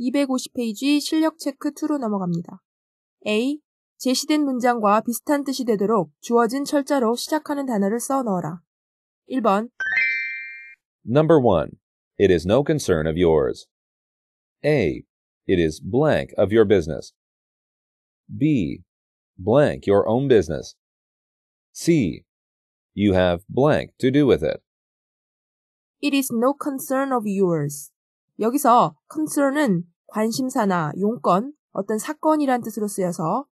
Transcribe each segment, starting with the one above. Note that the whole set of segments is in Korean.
250페이지 실력 체크 2로 넘어갑니다. A. 제시된 문장과 비슷한 뜻이 되도록 주어진 철자로 시작하는 단어를 써 넣어라. 1번 Number 1. It is no concern of yours. A. It is blank of your business. B. Blank your own business. C. You have blank to do with it. It is no concern of yours. 여기서 concern은 관심사나 용건, 어떤 사건이란 뜻으로 쓰여서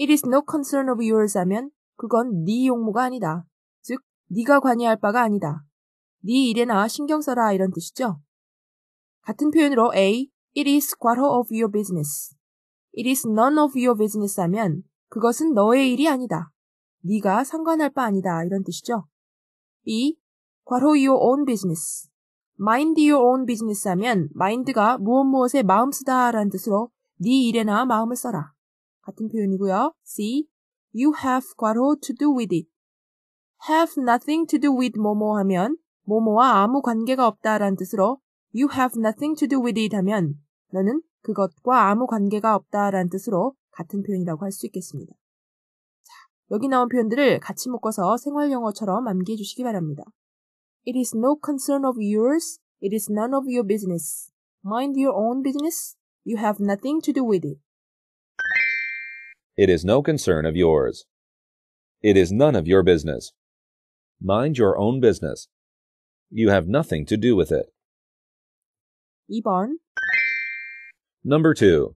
it is no concern of yours 하면 그건 네 용무가 아니다. 즉 네가 관여할 바가 아니다. 네 일에나 신경 써라 이런 뜻이죠. 같은 표현으로 A it is q u t e 로 of your business. it is none of your business 하면 그것은 너의 일이 아니다. 네가 상관할 바 아니다 이런 뜻이죠. B 과로 your own business. mind your own business 하면 mind가 무엇 무엇에 마음 쓰다라는 뜻으로 네 일에나 마음을 써라. 같은 표현이고요. See, You have 괄호 to do with it. have nothing to do with 뭐뭐 하면 뭐뭐와 아무 관계가 없다라는 뜻으로 you have nothing to do with it 하면 너는 그것과 아무 관계가 없다라는 뜻으로 같은 표현이라고 할 수 있겠습니다. 자, 여기 나온 표현들을 같이 묶어서 생활 영어처럼 암기해 주시기 바랍니다. It is no concern of yours. It is none of your business. Mind your own business. You have nothing to do with it. It is no concern of yours. It is none of your business. Mind your own business. You have nothing to do with it. 2번 Number 2.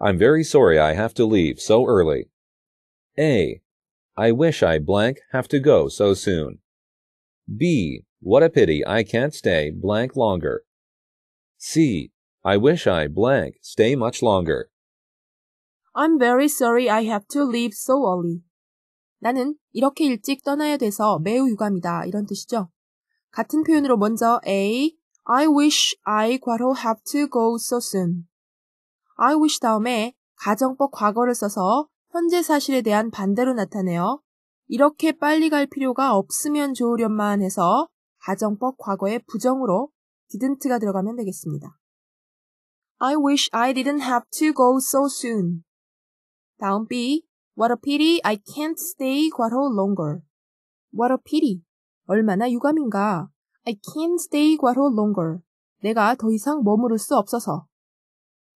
I'm very sorry I have to leave so early. A. I wish I blank have to go so soon. B. What a pity I can't stay blank longer. C. I wish I blank stay much longer. I'm very sorry I have to leave so early. 나는 이렇게 일찍 떠나야 돼서 매우 유감이다. 이런 뜻이죠. 같은 표현으로 먼저 A. I wish I 과로 have to go so soon. I wish 다음에 가정법 과거를 써서 현재 사실에 대한 반대로 나타내요. 이렇게 빨리 갈 필요가 없으면 좋으련만 해서 가정법 과거의 부정으로 didn't가 들어가면 되겠습니다. I wish I didn't have to go so soon. 다음 B. What a pity I can't stay 과로 longer. What a pity. 얼마나 유감인가. I can't stay 과로 longer. 내가 더 이상 머무를 수 없어서.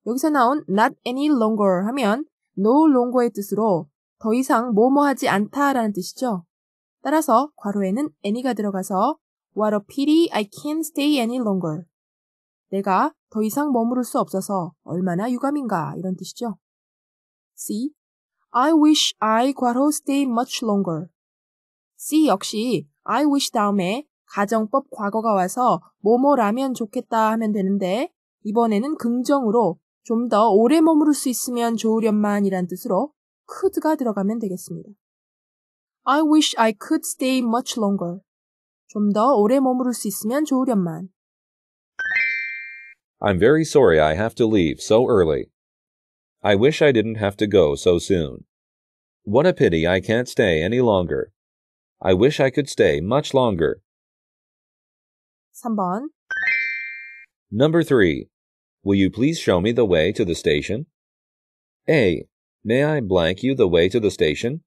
여기서 나온 not any longer 하면 no longer의 뜻으로 더 이상 뭐뭐하지 않다라는 뜻이죠. 따라서 괄호에는 any가 들어가서 What a pity I can't stay any longer. 내가 더 이상 머무를 수 없어서 얼마나 유감인가 이런 뜻이죠. C. I wish I 과로 stay much longer. C 역시 I wish 다음에 가정법 과거가 와서 뭐뭐라면 좋겠다 하면 되는데 이번에는 긍정으로 좀 더 오래 머무를 수 있으면 좋으련만이란 뜻으로 could가 들어가면 되겠습니다. I wish I could stay much longer. 좀 더 오래 머무를 수 있으면 좋으련만. I'm very sorry I have to leave so early. I wish I didn't have to go so soon. What a pity I can't stay any longer. I wish I could stay much longer. 3번 Number 3. Will you please show me the way to the station? A. May I blank you the way to the station?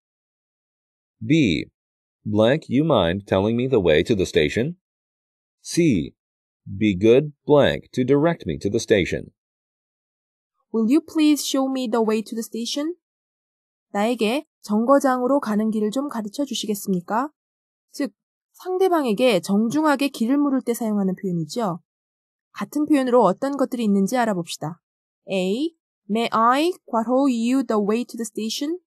B. Blank, you mind telling me the way to the station? C. Be good, blank, to direct me to the station. Will you please show me the way to the station? 나에게 정거장으로 가는 길을 좀 가르쳐 주시겠습니까? 즉, 상대방에게 정중하게 길을 물을 때 사용하는 표현이죠. 같은 표현으로 어떤 것들이 있는지 알아봅시다. A. May I, 괄호, you the way to the station?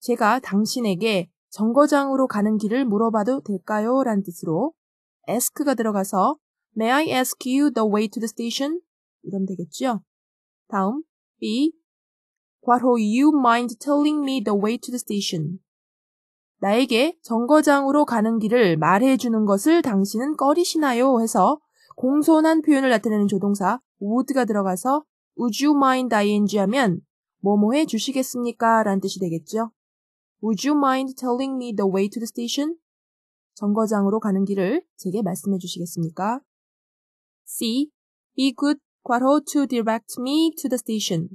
제가 당신에게 정거장으로 가는 길을 물어봐도 될까요? 란 뜻으로 ask가 들어가서 May I ask you the way to the station? 이러면 되겠죠. 다음 B. 괄호 you mind telling me the way to the station? 나에게 정거장으로 가는 길을 말해주는 것을 당신은 꺼리시나요? 해서 공손한 표현을 나타내는 조동사 would가 들어가서 would you mind ing 하면 뭐뭐 해주시겠습니까? 란 뜻이 되겠죠. Would you mind telling me the way to the station? 정거장으로 가는 길을 제게 말씀해 주시겠습니까? C. Be good 괄호 to direct me to the station.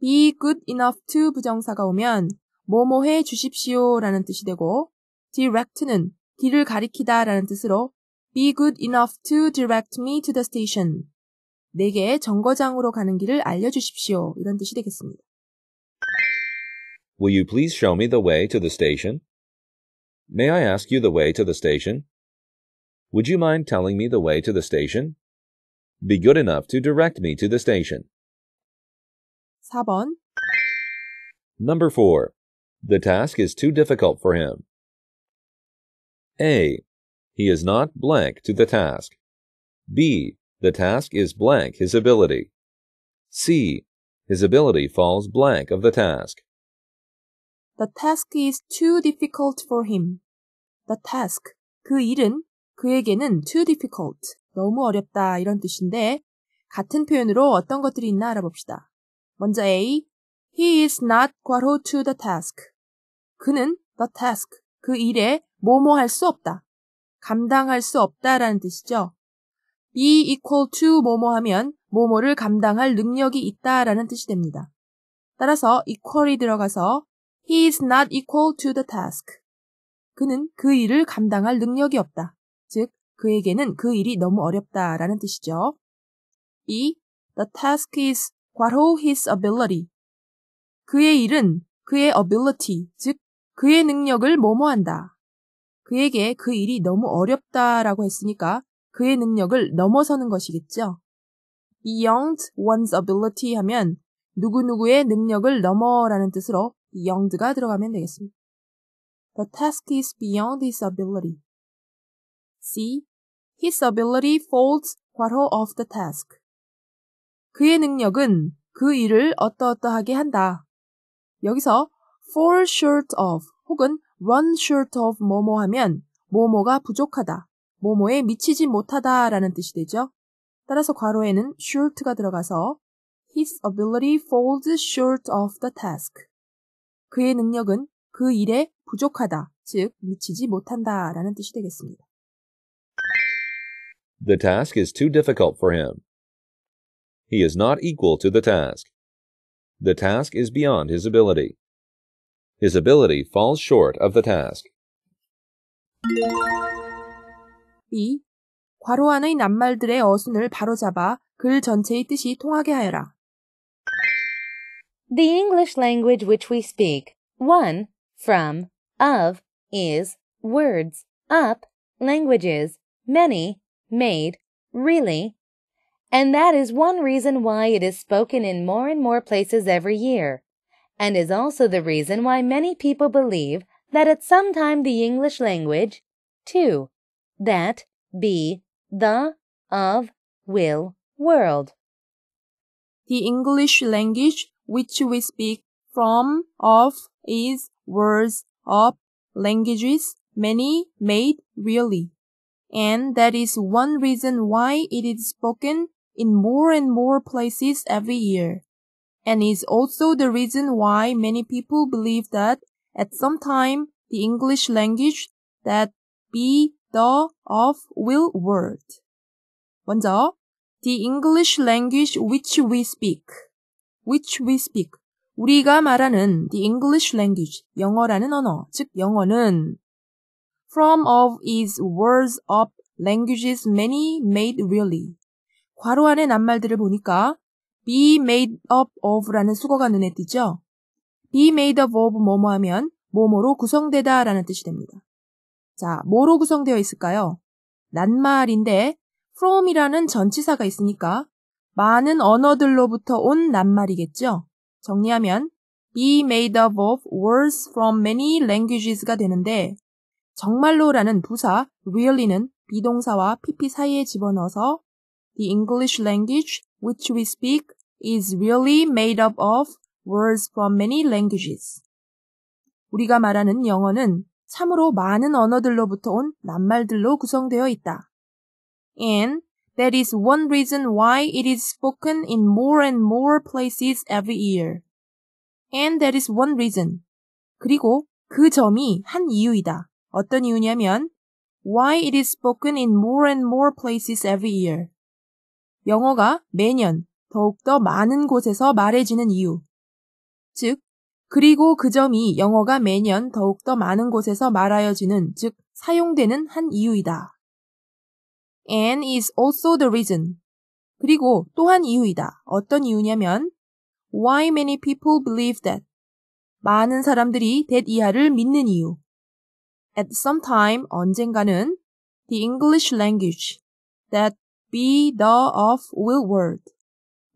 Be good enough to 부정사가 오면 뭐뭐해 주십시오 라는 뜻이 되고 direct는 길을 가리키다 라는 뜻으로 be good enough to direct me to the station. 내게 정거장으로 가는 길을 알려주십시오 이런 뜻이 되겠습니다. Will you please show me the way to the station? May I ask you the way to the station? Would you mind telling me the way to the station? Be good enough to direct me to the station. 4번 Number 4. The task is too difficult for him. A. He is not blank to the task. B. The task is blank his ability. C. His ability falls blank of the task. The task is too difficult for him. The task. 그 일은 그에게는 too difficult. 너무 어렵다. 이런 뜻인데, 같은 표현으로 어떤 것들이 있나 알아봅시다. 먼저 A. He is not q u a e 호 to the task. 그는 the task. 그 일에 뭐뭐 할 수 없다. 감당할 수 없다라는 뜻이죠. be equal to 뭐뭐 하면 뭐뭐를 감당할 능력이 있다라는 뜻이 됩니다. 따라서 equal이 들어가서 He is not equal to the task. 그는 그 일을 감당할 능력이 없다. 즉, 그에게는 그 일이 너무 어렵다 라는 뜻이죠. 이 The task is 괄호 his ability. 그의 일은 그의 ability, 즉, 그의 능력을 뭐뭐한다. 그에게 그 일이 너무 어렵다 라고 했으니까 그의 능력을 넘어서는 것이겠죠. Beyond one's ability 하면 누구누구의 능력을 넘어라는 뜻으로 영드가 들어가면 되겠습니다. The task is beyond his ability. C. His ability falls 괄호 of the task. 그의 능력은 그 일을 어떠어떠하게 한다. 여기서 fall short of 혹은 run short of 뭐뭐 하면 뭐뭐가 부족하다, 뭐뭐에 미치지 못하다 라는 뜻이 되죠. 따라서 괄호에는 short가 들어가서 his ability falls short of the task. 그의 능력은 그 일에 부족하다, 즉 미치지 못한다라는 뜻이 되겠습니다. The task is too difficult for him. He is not equal to the task. The task is beyond his ability. His ability falls short of the task. B. 과로 안의 낱말들의 어순을 바로잡아 글 전체의 뜻이 통하게 하여라. The English language which we speak, one, from, of, is, words, up, languages, many, made, really. And that is one reason why it is spoken in more and more places every year, and is also the reason why many people believe that at some time the English language, two, that, be, the, of, will, world. The English language which we speak from, of, is, words, of, languages, many, made, really. And that is one reason why it is spoken in more and more places every year. And is also the reason why many people believe that at some time the English language that be, the, of will word. 먼저, the English language which we speak. which we speak. 우리가 말하는 the English language, 영어라는 언어, 즉 영어는 from of i s words of languages many made really. 괄호 안에 낱말들을 보니까 be made up of라는 수거가 눈에 띄죠. be made up of 뭐뭐 하면 뭐뭐로 구성되다 라는 뜻이 됩니다. 자, 뭐로 구성되어 있을까요? 낱말인데 from이라는 전치사가 있으니까 많은 언어들로부터 온 낱말이겠죠. 정리하면 be made up of words from many languages가 되는데 정말로라는 부사 really는 비동사와 pp 사이에 집어넣어서 the English language which we speak is really made up of words from many languages. 우리가 말하는 영어는 참으로 많은 언어들로부터 온 낱말들로 구성되어 있다. And That is one reason why it is spoken in more and more places every year. And that is one reason. 그리고 그 점이 한 이유이다. 어떤 이유냐면 why it is spoken in more and more places every year. 영어가 매년 더욱더 많은 곳에서 말해지는 이유. 즉, 그리고 그 점이 영어가 매년 더욱더 많은 곳에서 말하여지는, 즉, 사용되는 한 이유이다. and is also the reason. 그리고 또한 이유이다. 어떤 이유냐면 why many people believe that. 많은 사람들이 that 이하를 믿는 이유. At some time, 언젠가는 the English language that be the of will word.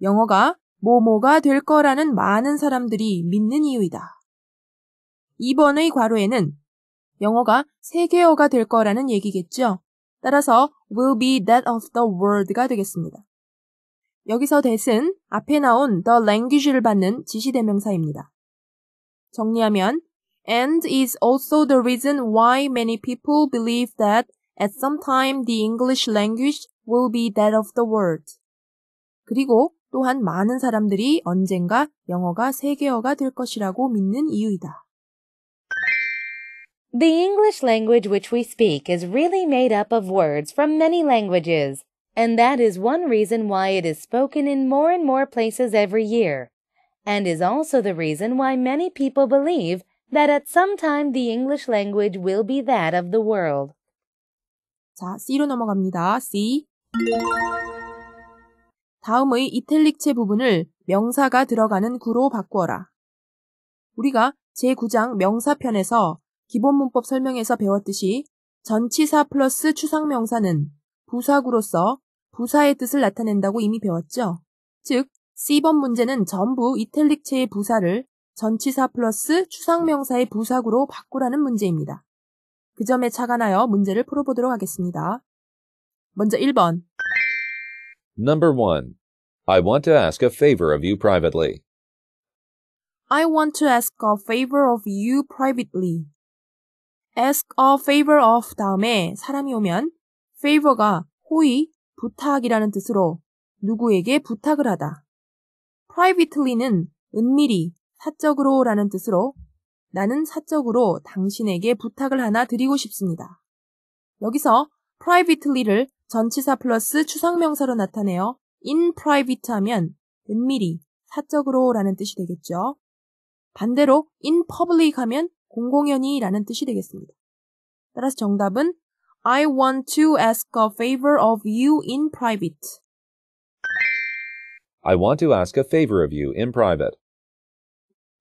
영어가 뭐뭐가 될 거라는 많은 사람들이 믿는 이유이다. 2번의 괄호에는 영어가 세계어가 될 거라는 얘기겠죠? 따라서 will be that of the world가 되겠습니다. 여기서 that은 앞에 나온 the language를 받는 지시대명사입니다. 정리하면 and is also the reason why many people believe that at some time the English language will be that of the world. 그리고 또한 많은 사람들이 언젠가 영어가 세계어가 될 것이라고 믿는 이유이다. The English language which we speak is really made up of words from many languages, and that is one reason why it is spoken in more and more places every year, and is also the reason why many people believe that at some time the English language will be that of the world. 자, C로 넘어갑니다. C. 다음의 이탤릭체 이탈릭체 부분을 명사가 들어가는 구로 바꾸어라. 우리가 제9장 명사편에서 기본 문법 설명에서 배웠듯이 전치사 플러스 추상명사는 부사구로서 부사의 뜻을 나타낸다고 이미 배웠죠. 즉, C번 문제는 전부 이탈릭체의 부사를 전치사 플러스 추상명사의 부사구로 바꾸라는 문제입니다. 그 점에 착안하여 문제를 풀어보도록 하겠습니다. 먼저 1번. Number 1. I want to ask a favor of you privately. I want to ask a favor of you privately. ask a favor of 다음에 사람이 오면 favor가 호의, 부탁이라는 뜻으로 누구에게 부탁을 하다. privately는 은밀히, 사적으로 라는 뜻으로 나는 사적으로 당신에게 부탁을 하나 드리고 싶습니다. 여기서 privately를 전치사 플러스 추상명사로 나타내어 in private 하면 은밀히, 사적으로 라는 뜻이 되겠죠. 반대로 in public 하면 공공연히라는 뜻이 되겠습니다. 따라서 정답은 I want to ask a favor of you in private. I want to ask a favor of you in private.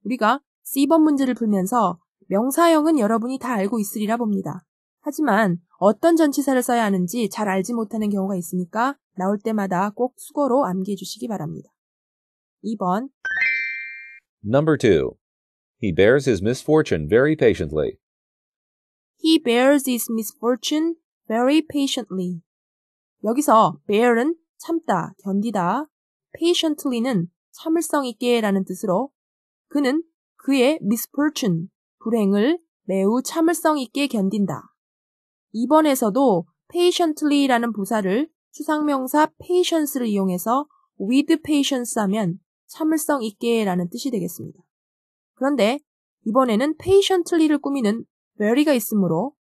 우리가 C번 문제를 풀면서 명사형은 여러분이 다 알고 있으리라 봅니다. 하지만 어떤 전치사를 써야 하는지 잘 알지 못하는 경우가 있으니까 나올 때마다 꼭 수거로 암기해 주시기 바랍니다. 2번 Number 2 He bears his misfortune very patiently. He bears his misfortune very patiently. 여기서 bear은 참다, 견디다, patiently는 참을성 있게라는 뜻으로 그는 그의 misfortune, 불행을 매우 참을성 있게 견딘다. 이번에서도 patiently라는 부사를 수상명사 patience를 이용해서 with patience 하면 참을성 있게라는 뜻이 되겠습니다. 그런데 이번에는 patiently를 꾸미는 very가 있으므로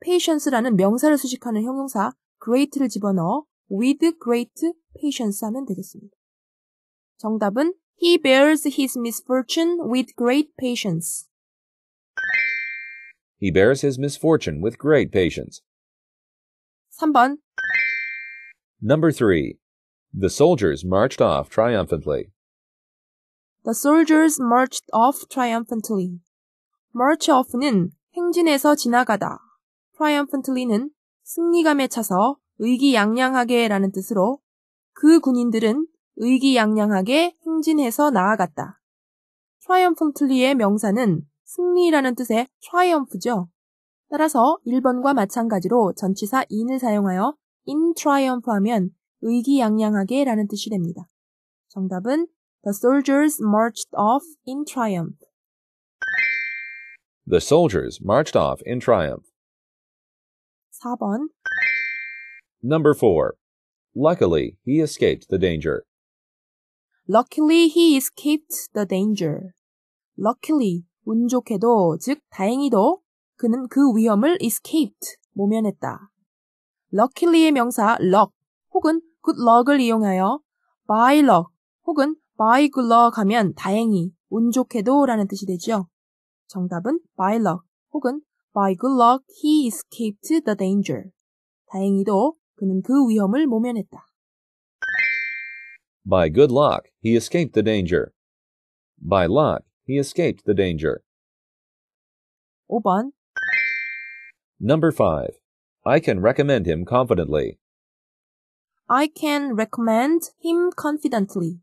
patience라는 명사를 수식하는 형용사 great를 집어넣어 with great patience 하면 되겠습니다. 정답은 He bears his misfortune with great patience. He bears his misfortune with great patience. 3번 Number 3. The soldiers marched off triumphantly. The soldiers marched off triumphantly. march off는 행진해서 지나가다. triumphantly는 승리감에 차서 의기양양하게 라는 뜻으로 그 군인들은 의기양양하게 행진해서 나아갔다. triumphantly의 명사는 승리라는 뜻의 triumph죠. 따라서 1번과 마찬가지로 전치사 in을 사용하여 in triumph 하면 의기양양하게 라는 뜻이 됩니다. 정답은 The soldiers marched off in triumph. The soldiers marched off in triumph. 4번 Number 4. Luckily, he escaped the danger. Luckily, he escaped the danger. Luckily, 운 좋게도, 즉 다행히도 그는 그 위험을 escaped, 모면했다. luckily의 명사 luck 혹은 good luck을 이용하여 by luck 혹은 by good luck 하면 다행히, 운 좋게도 라는 뜻이 되죠. 정답은 by luck 혹은 by good luck he escaped the danger. 다행히도 그는 그 위험을 모면했다. By good luck he escaped the danger. By luck he escaped the danger. 5번 Number 5. I can recommend him confidently. I can recommend him confidently.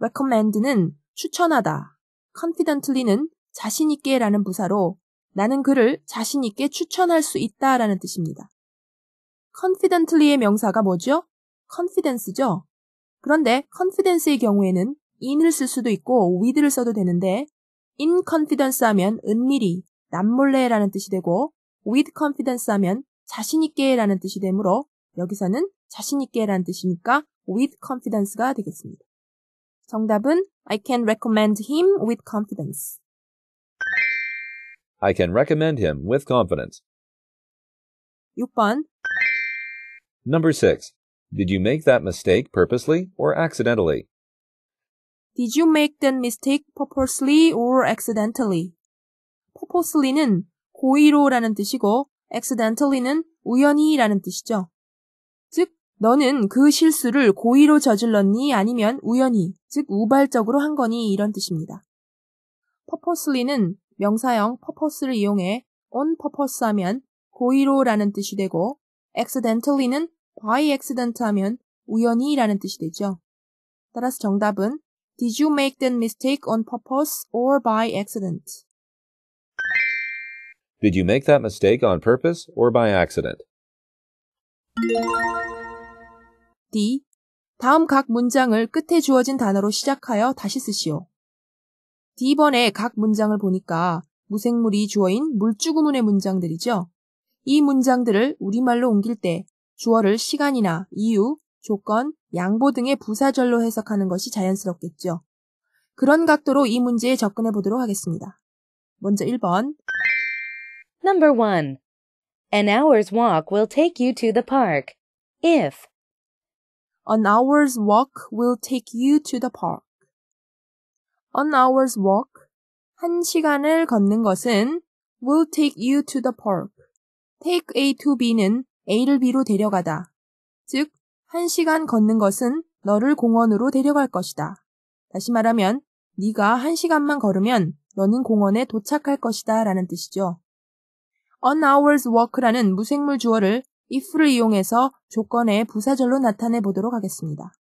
recommend는 추천하다, confidently는 자신있게 라는 부사로 나는 그를 자신있게 추천할 수 있다 라는 뜻입니다. confidently의 명사가 뭐죠? confidence죠? 그런데 confidence의 경우에는 in을 쓸 수도 있고 with를 써도 되는데 in confidence 하면 은밀히, 남몰래 라는 뜻이 되고 with confidence 하면 자신있게 라는 뜻이 되므로 여기서는 자신있게 라는 뜻이니까 with confidence가 되겠습니다. 정답은 I can recommend him with confidence. I can recommend him with confidence. 6번 Number 6. Did you make that mistake purposely or accidentally? Did you make that mistake purposely or accidentally? purposely는 고의로라는 뜻이고 accidentally는 우연히라는 뜻이죠. 즉 너는 그 실수를 고의로 저질렀니 아니면 우연히, 즉 우발적으로 한 거니 이런 뜻입니다. purposely는 명사형 purpose를 이용해 on purpose 하면 고의로라는 뜻이 되고 accidentally는 by accident 하면 우연히라는 뜻이 되죠. 따라서 정답은 Did you make that mistake on purpose or by accident? Did you make that mistake on purpose or by accident? D. 다음 각 문장을 끝에 주어진 단어로 시작하여 다시 쓰시오. D번의 각 문장을 보니까 무생물이 주어인 물주구문의 문장들이죠. 이 문장들을 우리말로 옮길 때 주어를 시간이나 이유, 조건, 양보 등의 부사절로 해석하는 것이 자연스럽겠죠. 그런 각도로 이 문제에 접근해 보도록 하겠습니다. 먼저 1번. Number 1. An hour's walk will take you to the park. If An hour's walk will take you to the park. An hour's walk. 한 시간을 걷는 것은 will take you to the park. take A to B는 A를 B로 데려가다. 즉, 한 시간 걷는 것은 너를 공원으로 데려갈 것이다. 다시 말하면, 네가 한 시간만 걸으면 너는 공원에 도착할 것이다 라는 뜻이죠. An hour's walk라는 무생물 주어를 if를 이용해서 조건의 부사절로 나타내 보도록 하겠습니다.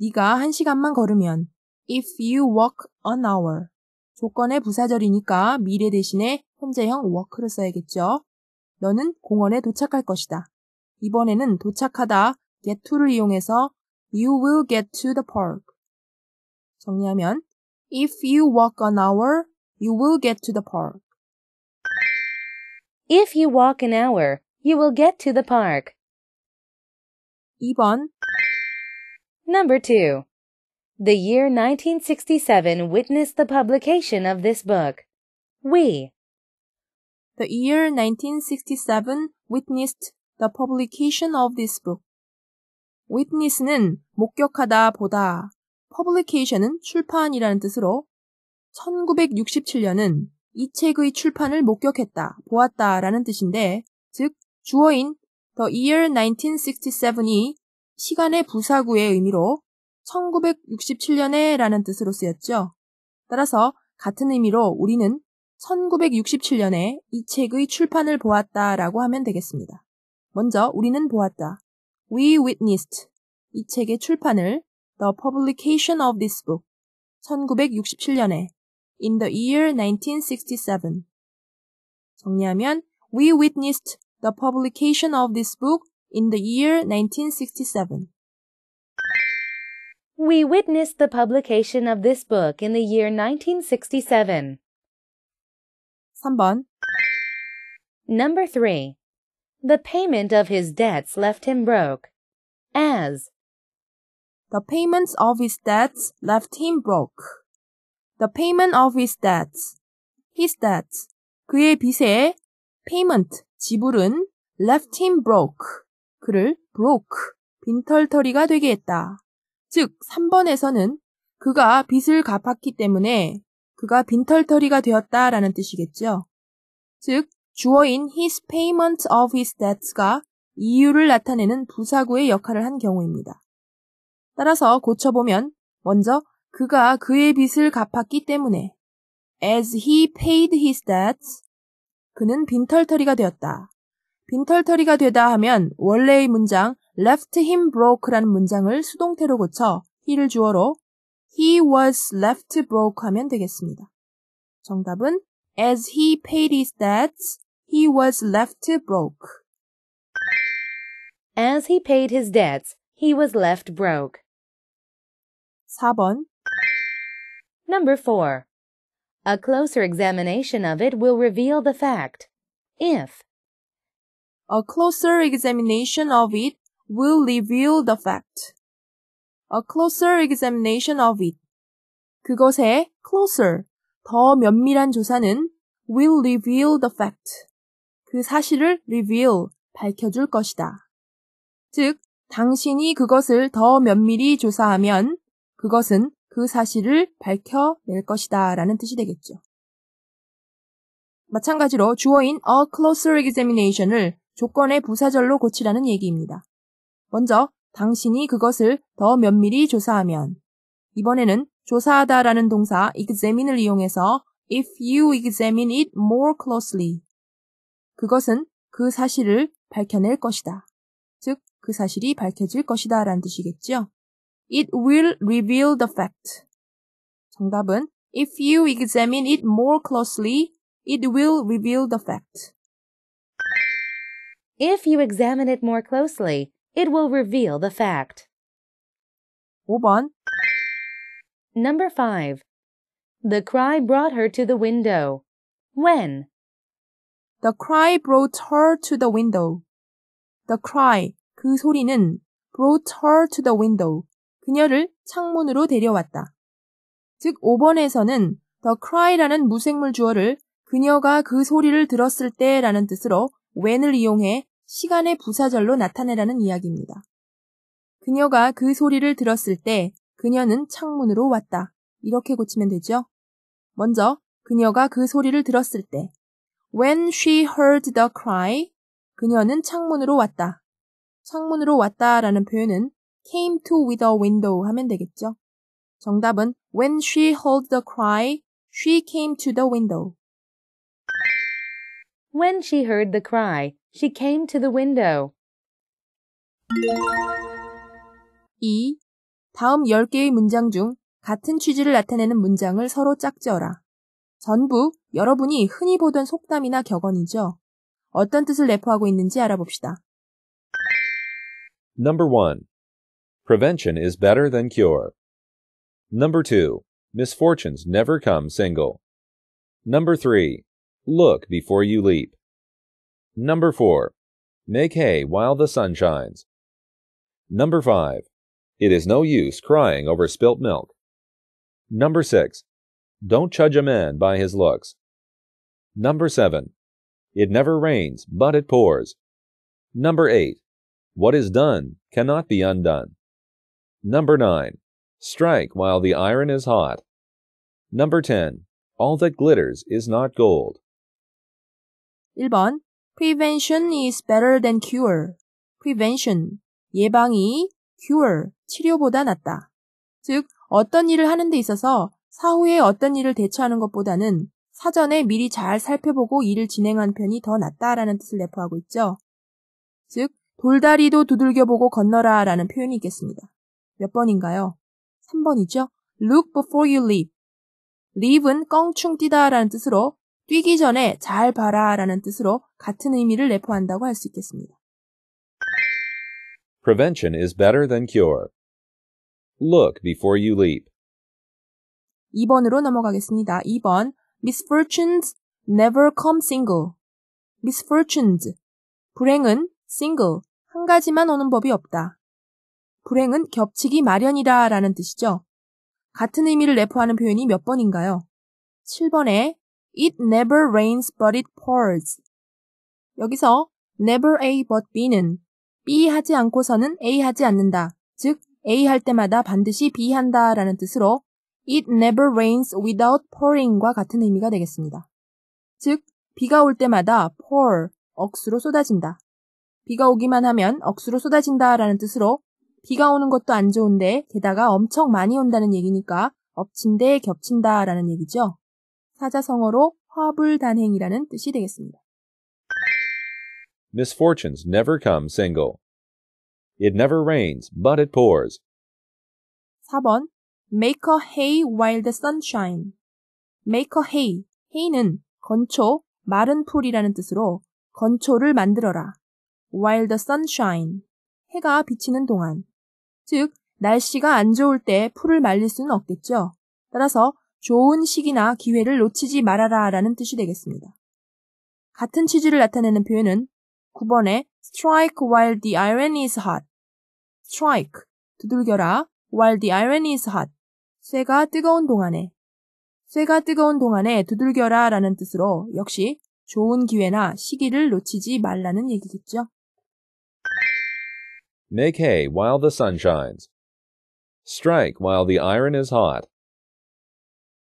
네가 1시간만 걸으면 if you walk an hour 조건의 부사절이니까 미래 대신에 현재형 walk를 써야겠죠. 너는 공원에 도착할 것이다. 이번에는 도착하다 get to를 이용해서 you will get to the park 정리하면 if you walk an hour you will get to the park If you walk an hour, You will get to the park. 2번 Number 2. The year 1967 witnessed the publication of this book. We. The year 1967 witnessed the publication of this book. witness는 목격하다 보다, publication은 출판이라는 뜻으로 1967년은 이 책의 출판을 목격했다, 보았다라는 뜻인데, 즉 주어인 The Year 1967이 시간의 부사구의 의미로 1967년에 라는 뜻으로 쓰였죠. 따라서 같은 의미로 우리는 1967년에 이 책의 출판을 보았다 라고 하면 되겠습니다. 먼저 우리는 보았다. We witnessed 이 책의 출판을 The publication of this book 1967년에 in the year 1967 정리하면 We witnessed the publication of this book in the year 1967. We witnessed the publication of this book in the year 1967. 3번 Number 3. The payment of his debts left him broke. As The payments of his debts left him broke. The payment of his debts. His debts. 그의 빚에 payment, 지불은 left him broke, 그를 broke, 빈털터리가 되게 했다. 즉, 3번에서는 그가 빚을 갚았기 때문에 그가 빈털터리가 되었다 라는 뜻이겠죠. 즉, 주어인 his payment of his debts가 이유를 나타내는 부사구의 역할을 한 경우입니다. 따라서 고쳐보면 먼저 그가 그의 빚을 갚았기 때문에 as he paid his debts 그는 빈털터리가 되었다. 빈털터리가 되다 하면 원래의 문장 left him broke라는 문장을 수동태로 고쳐 he를 주어로 he was left broke 하면 되겠습니다. 정답은 as he paid his debts, he was left broke. As he paid his debts, he was left broke. 4번 Number 4. A closer examination of it will reveal the fact. If a closer examination of it will reveal the fact. A closer examination of it. 그것의 closer, 더 면밀한 조사는 will reveal the fact. 그 사실을 reveal, 밝혀줄 것이다. 즉, 당신이 그것을 더 면밀히 조사하면 그것은 그 사실을 밝혀낼 것이다 라는 뜻이 되겠죠. 마찬가지로 주어인 a closer examination을 조건의 부사절로 고치라는 얘기입니다. 먼저 당신이 그것을 더 면밀히 조사하면 이번에는 조사하다라는 동사 examine을 이용해서 if you examine it more closely 그것은 그 사실을 밝혀낼 것이다. 즉, 그 사실이 밝혀질 것이다 라는 뜻이겠죠. It will reveal the fact. 정답은 If you examine it more closely, it will reveal the fact. If you examine it more closely, it will reveal the fact. 5번 Number 5. The cry brought her to the window. When? The cry brought her to the window. The cry, 그 소리는 brought her to the window, 그녀를 창문으로 데려왔다. 즉 5번에서는 the cry라는 무생물 주어를 그녀가 그 소리를 들었을 때라는 뜻으로 when을 이용해 시간의 부사절로 나타내라는 이야기입니다. 그녀가 그 소리를 들었을 때 그녀는 창문으로 왔다. 이렇게 고치면 되죠. 먼저 그녀가 그 소리를 들었을 때 When she heard the cry 그녀는 창문으로 왔다. 창문으로 왔다라는 표현은 came to with a window 하면 되겠죠. 정답은 when she heard the cry, she came to the window. When she heard the cry, she came to the window. 2. 다음 10개의 문장 중 같은 취지를 나타내는 문장을 서로 짝지어라. 전부 여러분이 흔히 보던 속담이나 격언이죠. 어떤 뜻을 내포하고 있는지 알아봅시다. Number 1. Prevention is better than cure. Number 2. Misfortunes never come single. Number 3. Look before you leap. Number 4. Make hay while the sun shines. Number 5. It is no use crying over spilt milk. Number 6. Don't judge a man by his looks. Number 7. It never rains, but it pours. Number 8. What is done cannot be undone. Number 9. Strike while the iron is hot. Number 10. All that glitters is not gold. 1번. Prevention is better than cure. Prevention. 예방이 cure. 치료보다 낫다. 즉, 어떤 일을 하는 데 있어서 사후에 어떤 일을 대처하는 것보다는 사전에 미리 잘 살펴보고 일을 진행한 편이 더 낫다라는 뜻을 내포하고 있죠. 즉, 돌다리도 두들겨보고 건너라 라는 표현이 있겠습니다. 몇 번인가요? 3번이죠? Look before you leap. leap은 껑충 뛰다라는 뜻으로 뛰기 전에 잘 봐라라는 뜻으로 같은 의미를 내포한다고 할 수 있겠습니다. Prevention is better than cure. Look before you leap. 2번으로 넘어가겠습니다. 2번 Misfortunes never come single. Misfortunes 불행은 single 한 가지만 오는 법이 없다. 불행은 겹치기 마련이다 라는 뜻이죠. 같은 의미를 내포하는 표현이 몇 번인가요? 7번에 It never rains but it pours. 여기서 never A but B는 B 하지 않고서는 A 하지 않는다. 즉, A 할 때마다 반드시 B 한다 라는 뜻으로 It never rains without pouring과 같은 의미가 되겠습니다. 즉, 비가 올 때마다 pour, 억수로 쏟아진다. 비가 오기만 하면 억수로 쏟아진다 라는 뜻으로 비가 오는 것도 안 좋은데 게다가 엄청 많이 온다는 얘기니까 엎친데 겹친다 라는 얘기죠. 사자성어로 화불단행이라는 뜻이 되겠습니다. Misfortunes never come single. It never rains, but it pours. 4번 Make a hay while the sun shines. Make a hay. hay는 건초, 마른 풀이라는 뜻으로 건초를 만들어라. While the sun shines. 해가 비치는 동안 즉, 날씨가 안 좋을 때 풀을 말릴 수는 없겠죠. 따라서 좋은 시기나 기회를 놓치지 말아라 라는 뜻이 되겠습니다. 같은 취지를 나타내는 표현은 9번에 strike while the iron is hot. strike. 두들겨라. while the iron is hot. 쇠가 뜨거운 동안에. 쇠가 뜨거운 동안에 두들겨라 라는 뜻으로 역시 좋은 기회나 시기를 놓치지 말라는 얘기겠죠. Make hay while the sun shines. Strike while the iron is hot.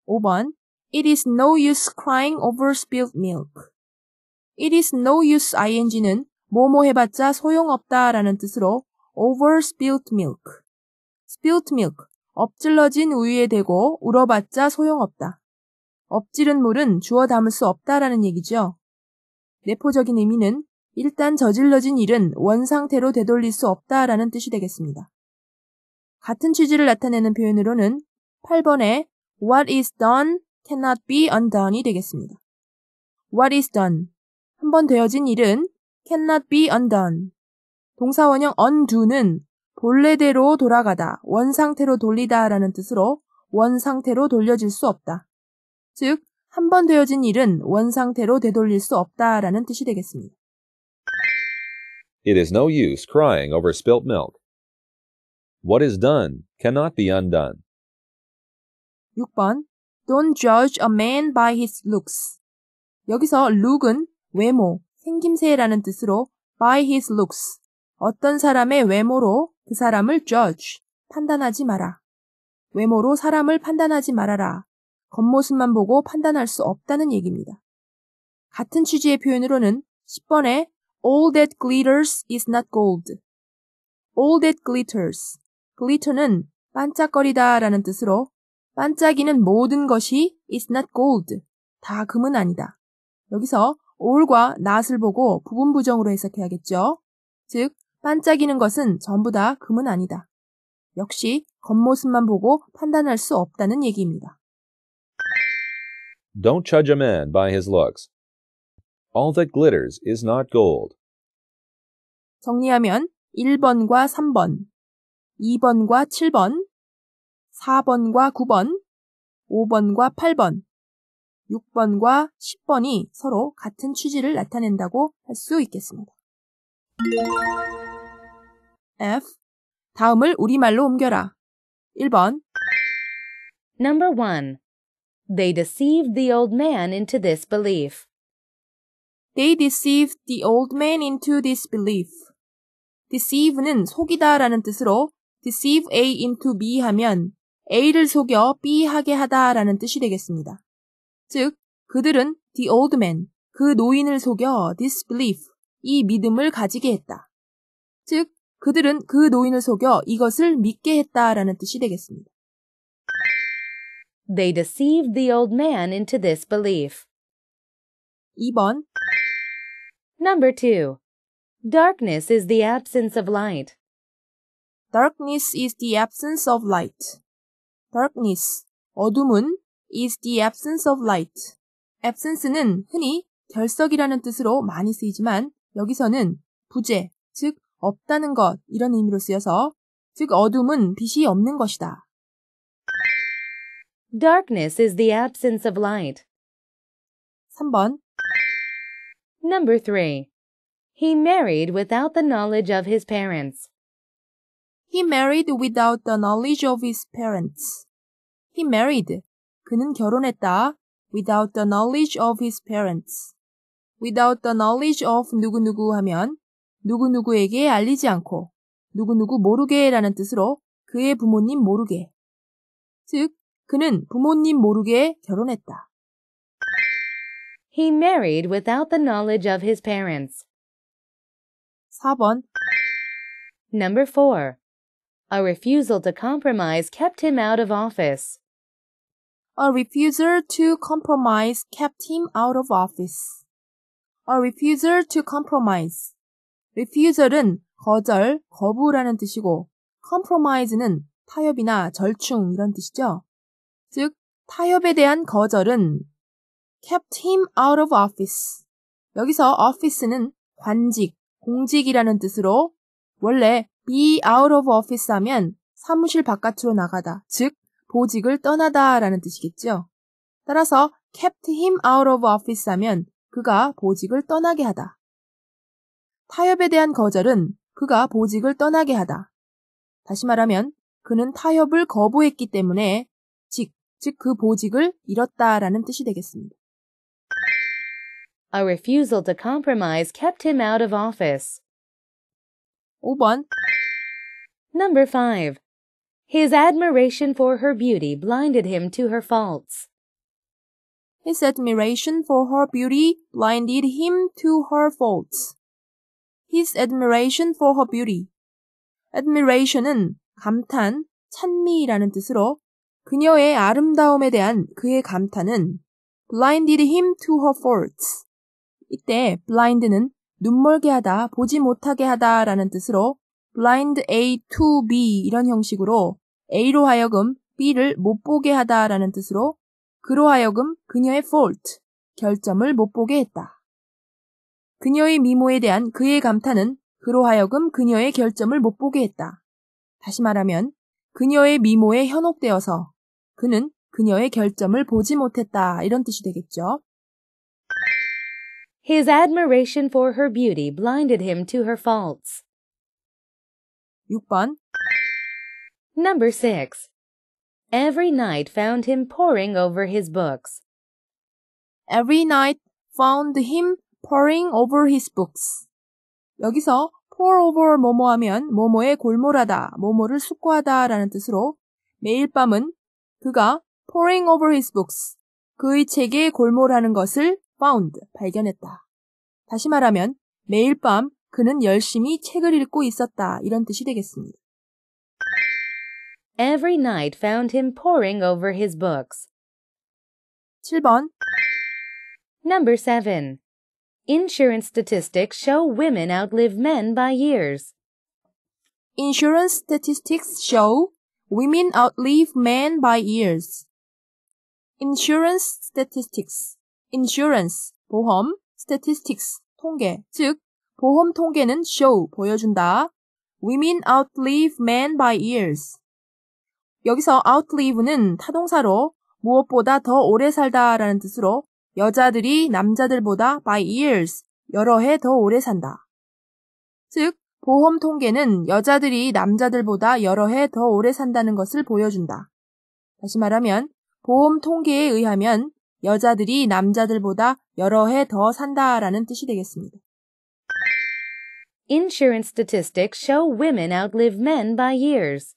5번. It is no use crying over spilled milk. It is no use ing는 뭐뭐 해봤자 소용없다 뜻으로 over spilled milk. spilled milk. 엎질러진 우유에 대고 울어봤자 소용없다. 엎질은 물은 주워 담을 수 없다라는 얘기죠. 내포적인 의미는 일단 저질러진 일은 원상태로 되돌릴 수 없다라는 뜻이 되겠습니다. 같은 취지를 나타내는 표현으로는 8번에 What is done cannot be undone이 되겠습니다. What is done. 한 번 되어진 일은 cannot be undone. 동사원형 undo는 본래대로 돌아가다, 원상태로 돌리다 라는 뜻으로 원상태로 돌려질 수 없다. 즉, 한 번 되어진 일은 원상태로 되돌릴 수 없다 라는 뜻이 되겠습니다. It is no use crying over spilt milk. What is done cannot be undone. 6번 Don't judge a man by his looks. 여기서 look은 외모, 생김새라는 뜻으로 by his looks 어떤 사람의 외모로 그 사람을 judge 판단하지 마라. 외모로 사람을 판단하지 말아라. 겉모습만 보고 판단할 수 없다는 얘기입니다. 같은 취지의 표현으로는 10번에 All that glitters is not gold. All that glitters. glitter는 반짝거리다 라는 뜻으로 반짝이는 모든 것이 is not gold. 다 금은 아니다. 여기서 all과 not을 보고 부분 부정으로 해석해야겠죠. 즉, 반짝이는 것은 전부 다 금은 아니다. 역시 겉모습만 보고 판단할 수 없다는 얘기입니다. Don't judge a man by his looks. All that glitters is not gold. 정리하면 1번과 3번, 2번과 7번, 4번과 9번, 5번과 8번, 6번과 10번이 서로 같은 취지를 나타낸다고 할 수 있겠습니다. F. 다음을 우리말로 옮겨라. 1번 Number 1. They deceived the old man into this belief. They deceived the old man into this belief. deceive는 속이다라는 뜻으로 deceive A into B 하면 A를 속여 B 하게 하다라는 뜻이 되겠습니다. 즉 그들은 the old man 그 노인을 속여 disbelief 이 믿음을 가지게 했다. 즉 그들은 그 노인을 속여 이것을 믿게 했다라는 뜻이 되겠습니다. They deceived the old man into this belief. 2번 Number 2. Darkness is the absence of light. Darkness is the absence of light. Darkness, 어둠은 is the absence of light. absence는 흔히 결석이라는 뜻으로 많이 쓰이지만 여기서는 부재, 즉 없다는 것 이런 의미로 쓰여서 즉 어둠은 빛이 없는 것이다. Darkness is the absence of light. 3번 Number 3 He married without the knowledge of his parents. He married without the knowledge of his parents. He married. 그는 결혼했다. Without the knowledge of his parents. Without the knowledge of 누구누구 하면 누구누구에게 알리지 않고 누구누구 모르게 라는 뜻으로 그의 부모님 모르게. 즉, 그는 부모님 모르게 결혼했다. He married without the knowledge of his parents. 4번 Number 4. A refusal to compromise kept him out of office. A refusal to compromise kept him out of office. A refusal to compromise. refusal은 거절, 거부라는 뜻이고 compromise는 타협이나 절충 이런 뜻이죠. 즉 타협에 대한 거절은 kept him out of office. 여기서 office는 관직, 공직이라는 뜻으로 원래 be out of office 하면 사무실 바깥으로 나가다, 즉 보직을 떠나다라는 뜻이겠죠. 따라서 kept him out of office 하면 그가 보직을 떠나게 하다. 타협에 대한 거절은 그가 보직을 떠나게 하다. 다시 말하면 그는 타협을 거부했기 때문에 즉, 즉 그 보직을 잃었다라는 뜻이 되겠습니다. A refusal to compromise kept him out of office. 5번 Number 5. His admiration for her beauty blinded him to her faults. His admiration for her beauty blinded him to her faults. His admiration for her beauty. Admiration은 감탄, 찬미라는 뜻으로 그녀의 아름다움에 대한 그의 감탄은 blinded him to her faults. 이때 blind는 눈멀게 하다, 보지 못하게 하다 라는 뜻으로 blind A to B 이런 형식으로 A로 하여금 B를 못 보게 하다 라는 뜻으로 그로 하여금 그녀의 fault, 결점을 못 보게 했다. 그녀의 미모에 대한 그의 감탄은 그로 하여금 그녀의 결점을 못 보게 했다. 다시 말하면 그녀의 미모에 현혹되어서 그는 그녀의 결점을 보지 못했다 이런 뜻이 되겠죠. His admiration for her beauty blinded him to her faults. 6번 Number 6. Every night found him poring over his books. Every night found him poring over his books. 여기서 poring over 뭐뭐 하면 뭐뭐에 골몰하다, 뭐뭐를 숙고하다 라는 뜻으로 매일 밤은 그가 poring over his books, 그의 책에 골몰하는 것을 found, 발견했다. 다시 말하면 매일 밤 그는 열심히 책을 읽고 있었다. 이런 뜻이 되겠습니다. Every night found him poring over his books. 7번 Number 7. Insurance statistics show women outlive men by years. Insurance statistics show women outlive men by years. Insurance statistics insurance, 보험, statistics, 통계, 즉, 보험 통계는 show, 보여준다. women outlive men by years. 여기서 outlive는 타동사로 무엇보다 더 오래 살다 라는 뜻으로 여자들이 남자들보다 by years, 여러 해 더 오래 산다. 즉, 보험 통계는 여자들이 남자들보다 여러 해 더 오래 산다는 것을 보여준다. 다시 말하면, 보험 통계에 의하면 여자들이 남자들보다 여러 해 더 산다라는 뜻이 되겠습니다. Insurance statistics show women outlive men by years.